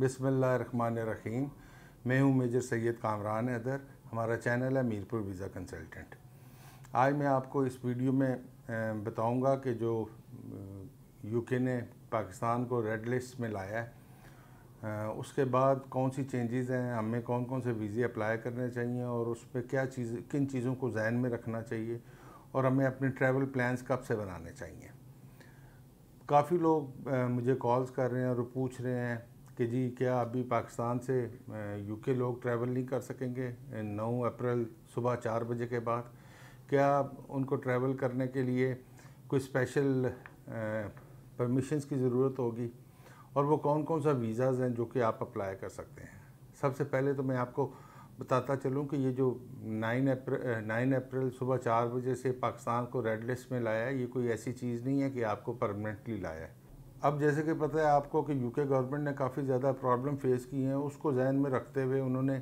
बिसमीम मैं हूं मेजर सैयद कामरान हैदर हमारा चैनल है मीरपुर वीज़ा कंसल्टेंट आज मैं आपको इस वीडियो में बताऊंगा कि जो यूके ने पाकिस्तान को रेड लिस्ट में लाया है उसके बाद कौन सी चेंजेस हैं हमें कौन कौन से वीज़े अप्लाई करने चाहिए और उस पर क्या चीज़ किन चीज़ों को जहन में रखना चाहिए और हमें अपने ट्रैवल प्लान्स कब से बनाने चाहिए काफ़ी लोग मुझे कॉल्स कर रहे हैं और पूछ रहे हैं कि जी क्या अभी पाकिस्तान से यूके लोग ट्रैवल नहीं कर सकेंगे नौ अप्रैल सुबह चार बजे के बाद क्या उनको ट्रैवल करने के लिए कोई स्पेशल परमिशंस की ज़रूरत होगी और वो कौन कौन सा वीज़ाज़ हैं जो कि आप अप्लाई कर सकते हैं सबसे पहले तो मैं आपको बताता चलूं कि ये जो नाइन अप्रैल नाइन अप्रैल सुबह चार बजे से पाकिस्तान को रेड लिस्ट में लाया है ये कोई ऐसी चीज़ नहीं है कि आपको परमानेंटली लाया है अब जैसे कि पता है आपको कि यूके गवर्नमेंट ने काफ़ी ज़्यादा प्रॉब्लम फेस की हैं उसको जहन में रखते हुए उन्होंने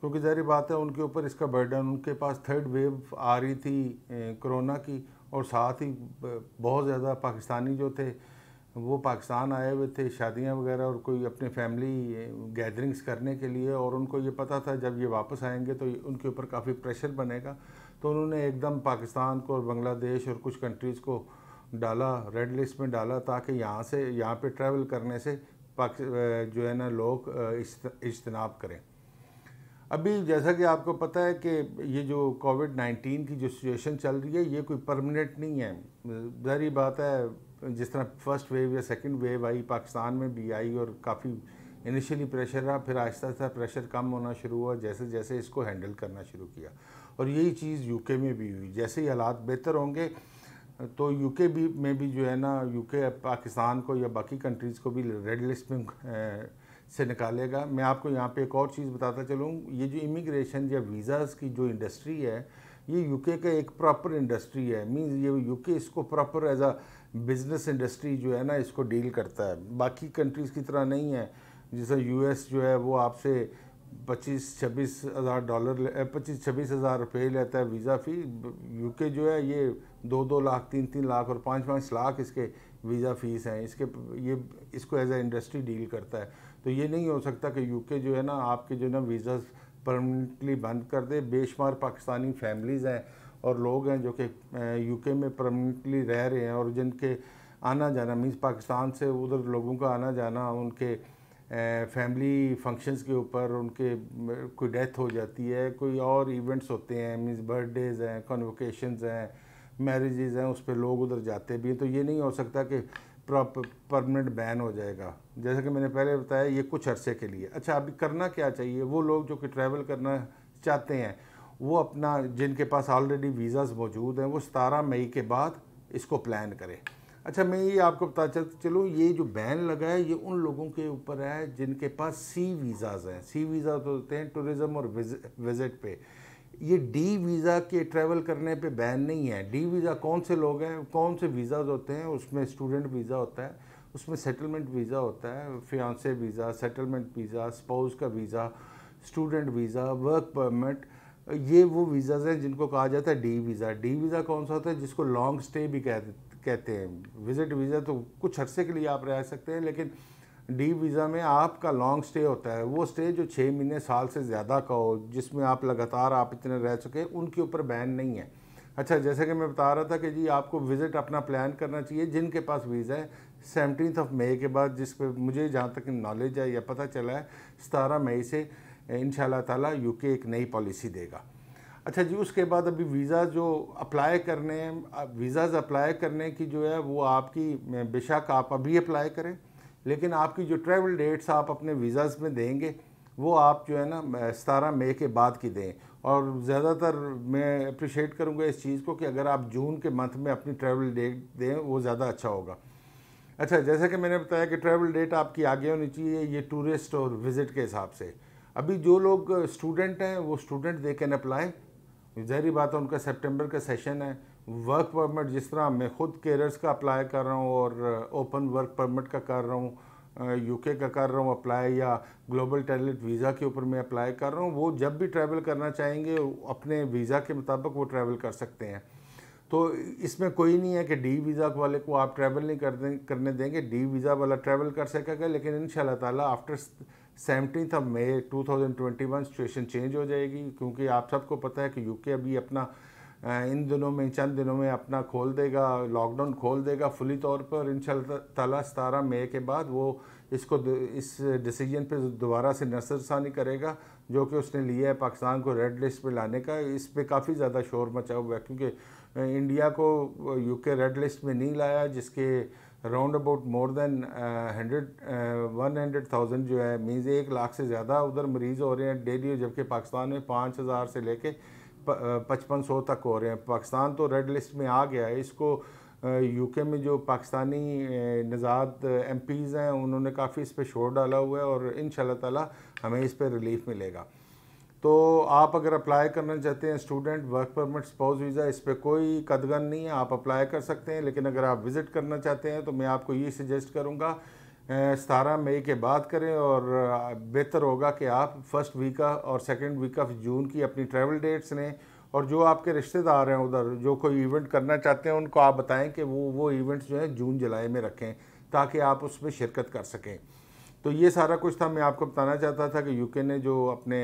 क्योंकि जारी बात है उनके ऊपर इसका बर्डन उनके पास थर्ड वेव आ रही थी कोरोना की और साथ ही बहुत ज़्यादा पाकिस्तानी जो थे वो पाकिस्तान आए हुए थे शादियां वगैरह और कोई अपने फैमिली गैदरिंग्स करने के लिए और उनको ये पता था जब ये वापस आएंगे तो उनके ऊपर काफ़ी प्रेशर बनेगा तो उन्होंने एकदम पाकिस्तान को और बांग्लादेश और कुछ कंट्रीज़ को डाला रेड लिस्ट में डाला ताकि यहाँ से यहाँ पे ट्रैवल करने से जो है ना लोग इजतनाब करें अभी जैसा कि आपको पता है कि ये जो कोविड 19 की जो सिचुएशन चल रही है ये कोई परमानेंट नहीं है जहरी बात है जिस तरह फर्स्ट वेव या सेकंड वेव आई पाकिस्तान में भी आई और काफ़ी इनिशियली प्रेशर रहा फिर आहिस्ता आहिस्ता प्रेशर कम होना शुरू हुआ जैसे जैसे इसको हैंडल करना शुरू किया और यही चीज़ यूके में भी हुई जैसे ही हालात बेहतर होंगे तो यूके भी में भी जो है ना यूके पाकिस्तान को या बाकी कंट्रीज़ को भी रेड लिस्ट में से निकालेगा मैं आपको यहाँ पे एक और चीज़ बताता चलूँ ये जो इमिग्रेशन या वीज़ाज़ की जो इंडस्ट्री है ये यूके का एक प्रॉपर इंडस्ट्री है मींस ये यूके इसको proper as a business industry जो है ना इसको डील करता है बाकी कंट्रीज़ की तरह नहीं है जैसे यूएस जो है वो आपसे पच्चीस छब्बीस हज़ार डॉलर पच्चीस छब्बीस हज़ार रुपये लेता है वीज़ा फ़ी यूके जो है ये दो दो लाख तीन तीन लाख और पाँच पाँच लाख इसके वीज़ा फ़ीस हैं इसके ये इसको एज ए इंडस्ट्री डील करता है तो ये नहीं हो सकता कि यूके जो है ना आपके जो ना वीज़ा परमानेंटली बंद कर दे बेशुमार पाकिस्तानी फैमिलीज़ हैं और लोग हैं जो कि यूके में परमानेंटली रह रहे हैं और जिनके आना जाना मीन्स पाकिस्तान से उधर लोगों का आना जाना उनके फैमिली फंक्शंस के ऊपर उनके कोई डेथ हो जाती है कोई और इवेंट्स होते हैं मीन्स बर्थडेज़ हैं कन्वोकेशंस हैं मैरिजेज़ हैं उस पर लोग उधर जाते भी हैं तो ये नहीं हो सकता कि परमानेंट बैन हो जाएगा जैसा कि मैंने पहले बताया ये कुछ अरसे के लिए अच्छा अभी करना क्या चाहिए वो लोग जो कि ट्रैवल करना चाहते हैं वो अपना जिनके पास ऑलरेडी वीज़ाज़ मौजूद हैं वो सतारह मई के बाद इसको प्लान करें अच्छा मैं ये आपको बता चलूँ चलो ये जो बैन लगा है ये उन लोगों के ऊपर है जिनके पास सी वीज़ाज़ हैं सी वीज़ा तो होते हैं टूरिज़म और विज़िट पे ये डी वीज़ा के ट्रैवल करने पे बैन नहीं है डी वीज़ा कौन से लोग हैं कौन से वीज़ाज होते हैं उसमें स्टूडेंट वीज़ा होता है उसमें सेटलमेंट वीज़ा होता है fiance visa settlement visa spouse का visa student visa work permit ये वो वीज़ाज हैं जिनको कहा जाता है डी वीज़ा डी वीज़ा कौन सा होता है जिसको लॉन्ग स्टे भी कह कहते हैं विजिट वीज़ा तो कुछ अरसे के लिए आप रह सकते हैं लेकिन डी वीज़ा में आपका लॉन्ग स्टे होता है वो स्टे जो छः महीने साल से ज़्यादा का हो जिसमें आप लगातार आप इतने रह सके उनके ऊपर बैन नहीं है अच्छा जैसे कि मैं बता रहा था कि जी आपको विज़िट अपना प्लान करना चाहिए जिनके पास वीज़ा है सेवनटीन ऑफ मई के बाद जिस पर मुझे जहाँ तक नॉलेज है या पता चला है सतारह मई से इन ताला यूके एक नई पॉलिसी देगा अच्छा जी उसके बाद अभी वीज़ा जो अप्लाई करने वीज़ाज अप्लाई करने की जो है वो आपकी बेशक आप अभी अप्लाई करें लेकिन आपकी जो ट्रैवल डेट्स आप अपने वीज़ाज़ में देंगे वो आप जो है ना सतारह मई के बाद की दें और ज़्यादातर मैं अप्रिशिएट करूँगा इस चीज़ को कि अगर आप जून के मंथ में अपनी ट्रैवल डेट दें वो ज़्यादा अच्छा होगा अच्छा जैसा कि मैंने बताया कि ट्रैवल डेट आपकी आगे होनी चाहिए ये टूरिस्ट और विज़िट के हिसाब से अभी जो लोग स्टूडेंट हैं वो स्टूडेंट दे कैन अप्लाई जहरी बात है उनका सेप्टेम्बर का सेशन है वर्क परमिट जिस तरह मैं ख़ुद केरर्स का अप्लाई कर रहा हूँ और ओपन वर्क परमिट का कर रहा हूँ यूके uh, का कर रहा हूँ अप्लाई या ग्लोबल टैलेंट वीज़ा के ऊपर मैं अप्लाई कर रहा हूँ वो जब भी ट्रैवल करना चाहेंगे अपने वीज़ा के मुताबिक वो ट्रैवल कर सकते हैं तो इसमें कोई नहीं है कि डी वीज़ा वाले को आप ट्रैवल नहीं कर दें, करने देंगे डी वीज़ा वाला ट्रैवल कर सकेगा लेकिन इन शाला after seventeen of twenty one situation change हो जाएगी क्योंकि आप सबको पता है कि यूके अभी अपना इन दिनों में चंद दिनों में अपना खोल देगा लॉकडाउन खोल देगा फुली तौर पर इन शाला सतारह मई के बाद वो इसको इस डिसीजन पे दोबारा से नसरसानी करेगा जो कि उसने लिया है पाकिस्तान को रेड लिस्ट पे लाने का इस पे काफ़ी ज़्यादा शोर मचा हुआ है क्योंकि इंडिया को यूके रेड लिस्ट में नहीं लाया जिसके round about more than hundred one hundred thousand जो है मीन्स एक लाख से ज़्यादा उधर मरीज़ हो रहे हैं डेली जबकि पाकिस्तान में पाँच हज़ार से लेके पचपन सौ तक हो रहे हैं पाकिस्तान तो रेड लिस्ट में आ गया है इसको यूके में जो पाकिस्तानी नजाद एम पीज़ हैं उन्होंने काफ़ी इस पर शोर डाला हुआ है और इन ताला हमें इस पर रिलीफ मिलेगा तो आप अगर अप्लाई करना चाहते हैं student work permit spouse visa इस पर कोई कदगन नहीं है आप अप्लाई कर सकते हैं लेकिन अगर आप विज़िट करना चाहते हैं तो मैं आपको ये सजेस्ट करूँगा सतारह मई के बाद करें और बेहतर होगा कि आप फर्स्ट वीक और सेकेंड वीक ऑफ जून की अपनी ट्रैवल डेट्स लें और जो आपके रिश्तेदार हैं उधर जो कोई इवेंट करना चाहते हैं उनको आप बताएं कि वो वो इवेंट्स जो हैं जून जुलाई में रखें ताकि आप उसमें शिरकत कर सकें तो ये सारा कुछ था मैं आपको बताना चाहता था कि यूके ने जो अपने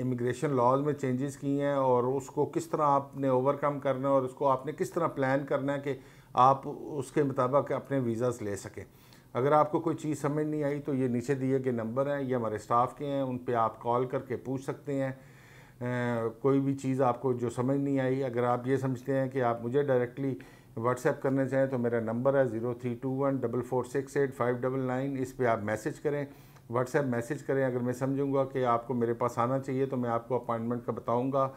इमिग्रेशन लॉज में चेंजेस किए हैं और उसको किस तरह आपने ओवरकम करना है और उसको आपने किस तरह प्लान करना है कि आप उसके मुताबिक अपने वीज़ाज़ ले सकें अगर आपको कोई चीज़ समझ नहीं आई तो ये नीचे दिए गए नंबर हैं ये हमारे स्टाफ के हैं उन पर आप कॉल करके पूछ सकते हैं कोई भी चीज़ आपको जो समझ नहीं आई अगर आप ये समझते हैं कि आप मुझे डायरेक्टली व्हाट्सएप करना चाहें तो मेरा नंबर है zero three two one double four six eight five double nine इस पर आप मैसेज करें व्हाट्सएप मैसेज करें अगर मैं समझूंगा कि आपको मेरे पास आना चाहिए तो मैं आपको अपॉइंटमेंट का बताऊंगा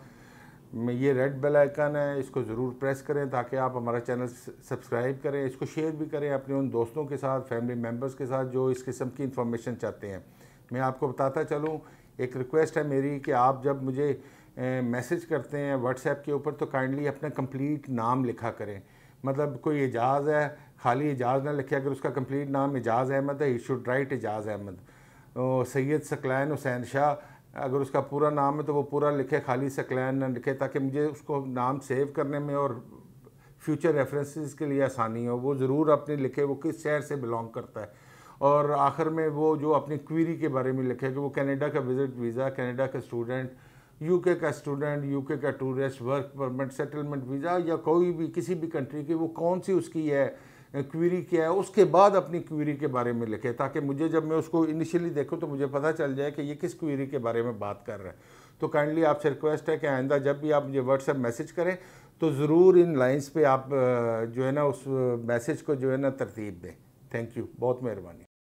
मैं ये रेड बेल आइकन है इसको ज़रूर प्रेस करें ताकि आप हमारा चैनल सब्सक्राइब करें इसको शेयर भी करें अपने उन दोस्तों के साथ फैमिली मेम्बर्स के साथ जो इस किस्म की इन्फॉर्मेशन चाहते हैं मैं आपको बताता चलूँ एक रिक्वेस्ट है मेरी कि आप जब मुझे मैसेज करते हैं व्हाट्सएप के ऊपर तो काइंडली अपना कंप्लीट नाम लिखा करें मतलब कोई एजाज़ है खाली एजाज़ ना लिखे अगर उसका कंप्लीट नाम एजाज़ अहमद है he should write Ejaz Ahmed Syed Saqlain Hussain Shah अगर उसका पूरा नाम है तो वो पूरा लिखे खाली सकलैन ना लिखे ताकि मुझे उसको नाम सेव करने में और फ्यूचर रेफरेंसेस के लिए आसानी हो वो ज़रूर अपने लिखे वो किस शहर से बिलोंग करता है और आखिर में वो जो अपनी क्वीरी के बारे में लिखे कि वो कनाडा का विज़िट वीज़ा कनाडा का स्टूडेंट यूके का स्टूडेंट यूके का tourist work permit settlement visa या कोई भी किसी भी कंट्री की वो कौन सी उसकी है क्वीरी क्या है उसके बाद अपनी क्वेरी के बारे में लिखे ताकि मुझे जब मैं उसको इनिशियली देखूँ तो मुझे पता चल जाए कि ये किस क्वेरी के बारे में बात कर रहे हैं तो काइंडली आपसे रिक्वेस्ट है कि आइंदा जब भी आप मुझे व्हाट्सएप मैसेज करें तो ज़रूर इन लाइंस पे आप जो है ना उस मैसेज को जो है ना तरतीब दें थैंक यू बहुत मेहरबानी